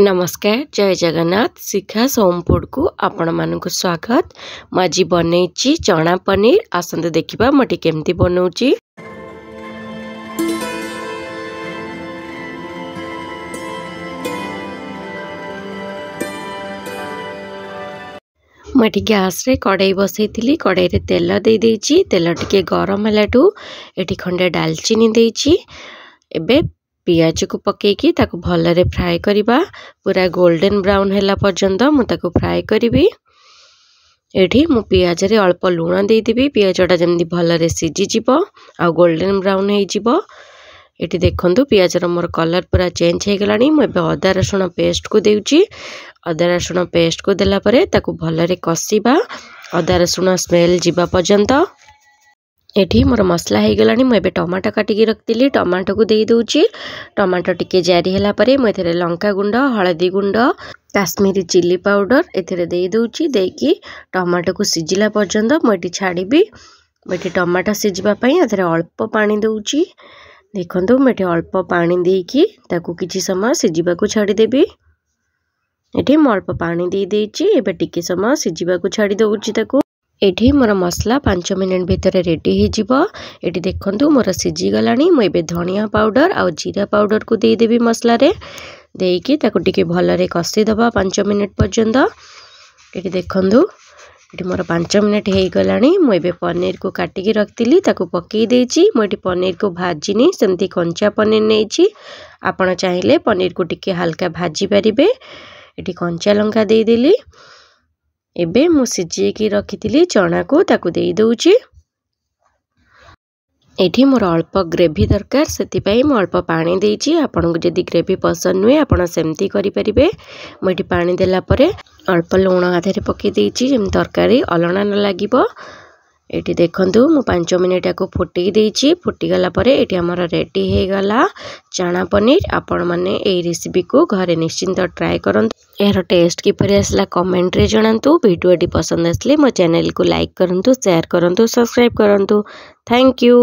ନମସ୍କାର ଜୟ ଜଗନ୍ନାଥ ଶିଖା ସୋମ ଫୁଡ଼କୁ ଆପଣମାନଙ୍କୁ ସ୍ୱାଗତ ମୁଁ ଆଜି ବନେଇଛି ଚଣା ପନିର ଆସନ୍ତୁ ଦେଖିବା ମୁଁ ଏଠି କେମିତି ବନଉଛି ମୁଁ ଏଠି ଗ୍ୟାସ୍ରେ କଡ଼େଇ ବସେଇଥିଲି କଡ଼େଇରେ ତେଲ ଦେଇଦେଇଛି ତେଲ ଟିକିଏ ଗରମ ହେଲାଠୁ ଏଠି ଖଣ୍ଡେ ଡାଲଚିନି ଦେଇଛି ଏବେ ପିଆଜକୁ ପକାଇକି ତାକୁ ଭଲରେ ଫ୍ରାଏ କରିବା ପୁରା ଗୋଲ୍ଡେନ୍ ବ୍ରାଉନ୍ ହେଲା ପର୍ଯ୍ୟନ୍ତ ମୁଁ ତାକୁ ଫ୍ରାଏ କରିବି ଏଠି ମୁଁ ପିଆଜରେ ଅଳ୍ପ ଲୁଣ ଦେଇଦେବି ପିଆଜଟା ଯେମିତି ଭଲରେ ସିଝିଯିବ ଆଉ ଗୋଲ୍ଡେନ୍ ବ୍ରାଉନ୍ ହେଇଯିବ ଏଠି ଦେଖନ୍ତୁ ପିଆଜର ମୋର କଲର୍ ପୁରା ଚେଞ୍ଜ ହେଇଗଲାଣି ମୁଁ ଏବେ ଅଦା ରସୁଣ ପେଷ୍ଟକୁ ଦେଉଛି ଅଦା ରସୁଣ ପେଷ୍ଟକୁ ଦେଲା ପରେ ତାକୁ ଭଲରେ କଷିବା ଅଦା ରସୁଣ ସ୍ମେଲ୍ ଯିବା ପର୍ଯ୍ୟନ୍ତ एठी मोर मसला हो टमाटो काटिकी रखी टमाटो को देदे टमाटो टिके जारी होगापर मुझे लंका गुंड हलदी गुंड काश्मीरी चिल्ली पाउडर एदे टमाटो को सीझला पर्यटन मुझे छाड़बी मुझे टमाटो सीझापी एर अल्प पा दे देखु मुझे अल्प पा दे कि समय सीझा को छाड़देवी ये मुल्प पा दे समय सीझा को छाड़ दूँ ଏଠି ମୋର ମସଲା ପାଞ୍ଚ ମିନିଟ୍ ଭିତରେ ରେଡ଼ି ହେଇଯିବ ଏଠି ଦେଖନ୍ତୁ ମୋର ସିଝିଗଲାଣି ମୁଁ ଏବେ ଧଣିଆ ପାଉଡ଼ର ଆଉ ଜିରା ପାଉଡ଼ରକୁ ଦେଇଦେବି ମସଲାରେ ଦେଇକି ତାକୁ ଟିକେ ଭଲରେ କଷିଦେବା ପାଞ୍ଚ ମିନିଟ୍ ପର୍ଯ୍ୟନ୍ତ ଏଠି ଦେଖନ୍ତୁ ଏଠି ମୋର ପାଞ୍ଚ ମିନିଟ୍ ହେଇଗଲାଣି ମୁଁ ଏବେ ପନିରକୁ କାଟିକି ରଖିଥିଲି ତାକୁ ପକାଇ ଦେଇଛି ମୁଁ ଏଠି ପନିରକୁ ଭାଜିନି ସେମିତି କଞ୍ଚା ପନିର ନେଇଛି ଆପଣ ଚାହିଁଲେ ପନିରକୁ ଟିକେ ହାଲକା ଭାଜି ପାରିବେ ଏଠି କଞ୍ଚା ଲଙ୍କା ଦେଇଦେଲି ଏବେ ମୁଁ ସିଝେଇକି ରଖିଥିଲି ଚଣାକୁ ତାକୁ ଦେଇ ଦେଉଛି ଏଠି ମୋର ଅଳ୍ପ ଗ୍ରେଭି ଦରକାର ସେଥିପାଇଁ ମୁଁ ଅଳ୍ପ ପାଣି ଦେଇଛି ଆପଣଙ୍କୁ ଯଦି ଗ୍ରେଭି ପସନ୍ଦ ନୁହେଁ ଆପଣ ସେମିତି କରିପାରିବେ ମୁଁ ଏଠି ପାଣି ଦେଲା ପରେ ଅଳ୍ପ ଲୁଣ ଗାଧରେ ପକାଇ ଦେଇଛି ଯେମିତି ତରକାରୀ ଅଲଣା ନ ଲାଗିବ ये देखु मुँच मिनिट या आम रेडीगला चना पनीर आपण मैंने रेसीपी को घर निश्चिंत ट्राए करूँ यार टेस्ट किपर आसला कमेन्ट्रे जहां भिडियोटी पसंद आसली मो चेल को लाइक करूँ सेयार करूँ सब्सक्राइब करूँ थैंक यू